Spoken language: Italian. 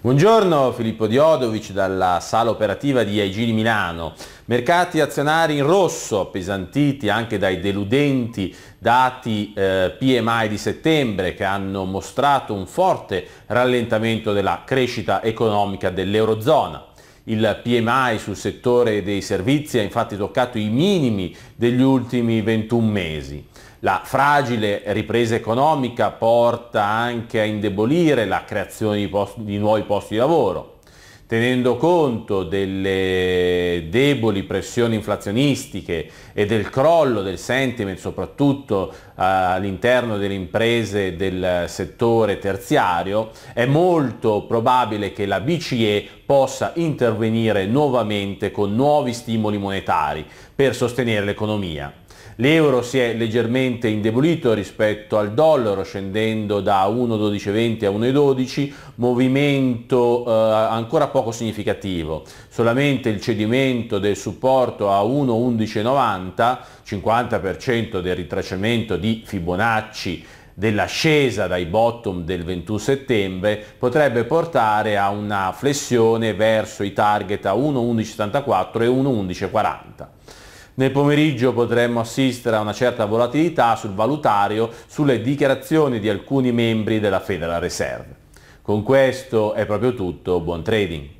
Buongiorno Filippo Diodovic dalla sala operativa di AIG Milano. Mercati azionari in rosso, appesantiti anche dai deludenti dati eh, PMI di settembre che hanno mostrato un forte rallentamento della crescita economica dell'Eurozona il PMI sul settore dei servizi ha infatti toccato i minimi degli ultimi 21 mesi. La fragile ripresa economica porta anche a indebolire la creazione di, post- di nuovi posti di lavoro tenendo conto delle deboli pressioni inflazionistiche e del crollo del sentiment soprattutto eh, all'interno delle imprese del settore terziario, è molto probabile che la BCE possa intervenire nuovamente con nuovi stimoli monetari per sostenere l'economia. L'euro si è leggermente indebolito rispetto al dollaro, scendendo da 1,1220 a 1,12, movimento eh, ancora poco significativo. Solamente il cedimento del supporto a 1,1190, 50% del ritracciamento di Fibonacci dell'ascesa dai bottom del 21 settembre potrebbe portare a una flessione verso i target a 1.1174 e 1.1140. Nel pomeriggio potremmo assistere a una certa volatilità sul valutario sulle dichiarazioni di alcuni membri della Federal Reserve. Con questo è proprio tutto, buon trading!